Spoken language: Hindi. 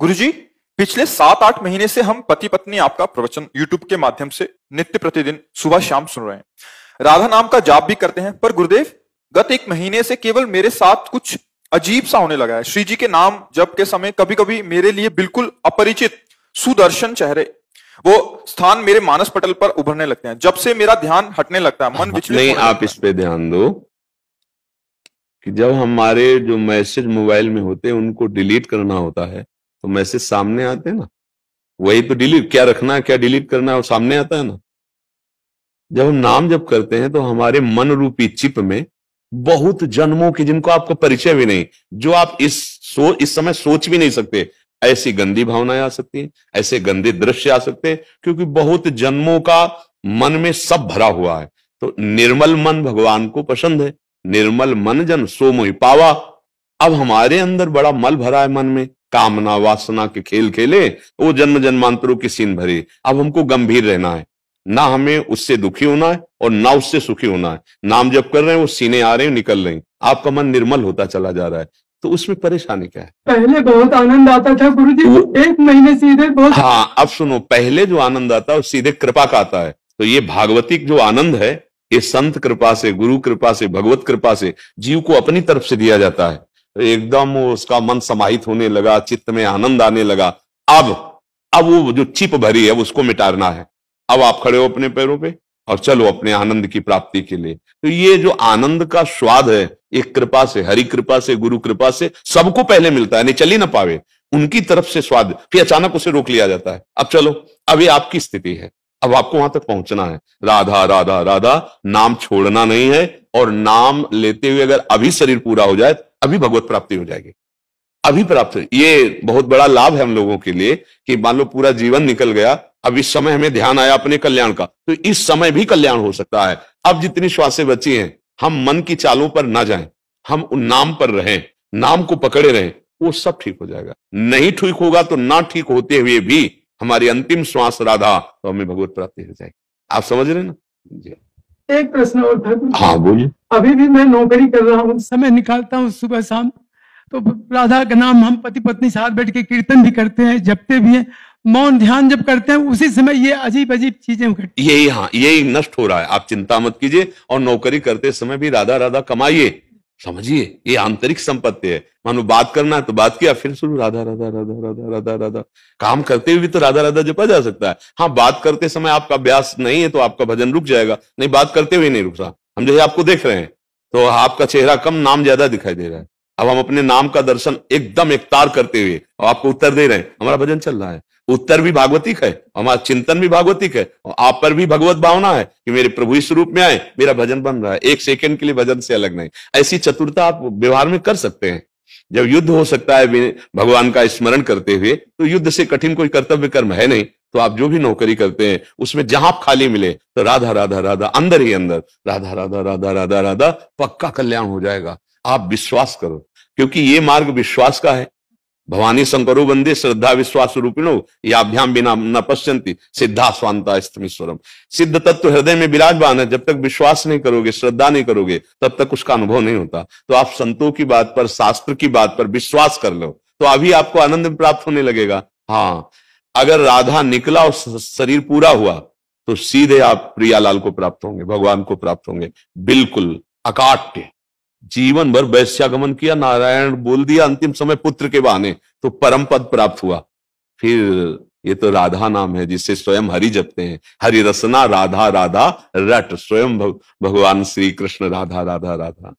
गुरुजी पिछले सात आठ महीने से हम पति पत्नी आपका प्रवचन यूट्यूब के माध्यम से नित्य प्रतिदिन सुबह शाम सुन रहे हैं राधा नाम का जाप भी करते हैं पर गुरुदेव गत एक महीने से केवल मेरे साथ कुछ अजीब सा होने लगा है श्री जी के नाम जप के समय कभी कभी मेरे लिए बिल्कुल अपरिचित सुदर्शन चेहरे वो स्थान मेरे मानस पटल पर उभरने लगते हैं जब से मेरा ध्यान हटने लगता है मन विचलित आप इस पे ध्यान दो कि जब हमारे जो मैसेज मोबाइल में होते हैं उनको डिलीट करना होता है तो मैसेज सामने आते हैं ना वही तो डिलीट क्या रखना क्या डिलीट करना है वो सामने आता है ना जब हम नाम जब करते हैं तो हमारे मन रूपी चिप में बहुत जन्मों की जिनको आपको परिचय भी नहीं जो आप इस सो इस समय सोच भी नहीं सकते ऐसी गंदी भावनाएं आ सकती हैं ऐसे गंदे दृश्य आ सकते हैं क्योंकि बहुत जन्मों का मन में सब भरा हुआ है तो निर्मल मन भगवान को पसंद है निर्मल मन जन सोमो पावा अब हमारे अंदर बड़ा मल भरा है मन में कामना वासना के खेल खेले वो जन्म जन्मांतरों की सीन भरे अब हमको गंभीर रहना है ना हमें उससे दुखी होना है और ना उससे सुखी होना है नाम जब कर रहे हैं वो सीने आ रहे हैं निकल रहे हैं आपका मन निर्मल होता चला जा रहा है तो उसमें परेशानी क्या है पहले बहुत आनंद आता था गुरु जी एक महीने सीधे बहुत हाँ अब सुनो पहले जो आनंद आता है सीधे कृपा का आता है तो ये भागवतिक जो आनंद है ये संत कृपा से गुरु कृपा से भगवत कृपा से जीव को अपनी तरफ से दिया जाता है एकदम उसका मन समाहित होने लगा चित्त में आनंद आने लगा अब अब वो जो चिप भरी है उसको मिटारना है अब आप खड़े हो अपने पैरों पे और चलो अपने आनंद की प्राप्ति के लिए तो ये जो आनंद का स्वाद है एक कृपा से हरि कृपा से गुरु कृपा से सबको पहले मिलता है नहीं चली ना पावे उनकी तरफ से स्वाद फिर अचानक उसे रोक लिया जाता है अब चलो अब ये आपकी स्थिति है अब आपको वहां तक पहुंचना है राधा राधा राधा नाम छोड़ना नहीं है और नाम लेते हुए अगर अभी शरीर पूरा हो जाए अभी भगवत प्राप्ति हो जाएगी अभी प्राप्त ये बहुत बड़ा लाभ है हम लोगों के लिए कि मान लो पूरा जीवन निकल गया अब इस समय हमें ध्यान आया अपने कल्याण का तो इस समय भी कल्याण हो सकता है अब जितनी श्वासें बची हैं हम मन की चालों पर ना जाएं हम उन नाम पर रहें नाम को पकड़े रहें वो सब ठीक हो जाएगा नहीं ठीक होगा तो ना ठीक होते हुए भी हमारी अंतिम श्वास राधा तो हमें भगवत प्राप्ति हो जाएगी आप समझ रहे ना जी एक प्रश्न और था हाँ बोलिए अभी भी मैं नौकरी कर रहा हूँ समय निकालता हूँ सुबह शाम तो राधा का नाम हम पति पत्नी साथ बैठ के कीर्तन भी करते हैं जपते भी हैं मौन ध्यान जब करते हैं उसी समय ये अजीब अजीब चीजें यही हाँ यही नष्ट हो रहा है आप चिंता मत कीजिए और नौकरी करते समय भी राधा राधा कमाइए समझिए ये आंतरिक संपत्ति है मानो बात करना है तो बात किया फिर शुरू राधा राधा राधा राधा राधा राधा काम करते हुए भी तो राधा राधा जपा जा सकता है हाँ बात करते समय आपका अभ्यास नहीं है तो आपका भजन रुक जाएगा नहीं बात करते हुए नहीं रुक रहा हम जैसे आपको देख रहे हैं तो आपका चेहरा कम नाम ज्यादा दिखाई दे रहा है अब हम अपने नाम का दर्शन एकदम एकतार करते हुए और आपको उत्तर दे रहे हैं हमारा भजन चल रहा है उत्तर भी भागवतिक है हमारा चिंतन भी भागवतिक है आप पर भी भगवत भावना है कि मेरे प्रभु इस रूप में आए मेरा भजन बन रहा है एक सेकंड के लिए भजन से अलग नहीं ऐसी चतुरता आप व्यवहार में कर सकते हैं जब युद्ध हो सकता है भगवान का स्मरण करते हुए तो युद्ध से कठिन कोई कर्तव्य कर्म है नहीं तो आप जो भी नौकरी करते हैं उसमें जहां आप खाली मिले तो राधा राधा राधा अंदर ही अंदर राधा राधा राधा राधा राधा पक्का कल्याण हो जाएगा आप विश्वास करो क्योंकि ये मार्ग विश्वास का है भवानी शंकरो वंदे श्रद्धा विश्वास रूपिणो याभ्याम बिना न पश्यंती सिद्धा स्वांता स्तमीश्वरम सिद्ध तत्व हृदय में विराजमान है जब तक विश्वास नहीं करोगे श्रद्धा नहीं करोगे तब तक उसका अनुभव नहीं होता तो आप संतों की बात पर शास्त्र की बात पर विश्वास कर लो तो अभी आपको आनंद प्राप्त होने लगेगा हाँ अगर राधा निकला और शरीर पूरा हुआ तो सीधे आप प्रियालाल को प्राप्त होंगे भगवान को प्राप्त होंगे बिल्कुल अकाट्य जीवन भर वैश्यागमन किया नारायण बोल दिया अंतिम समय पुत्र के बहाने तो परम पद प्राप्त हुआ फिर ये तो राधा नाम है जिसे स्वयं हरि जपते हैं हरि रसना राधा राधा रट स्वयं भगवान श्री कृष्ण राधा राधा राधा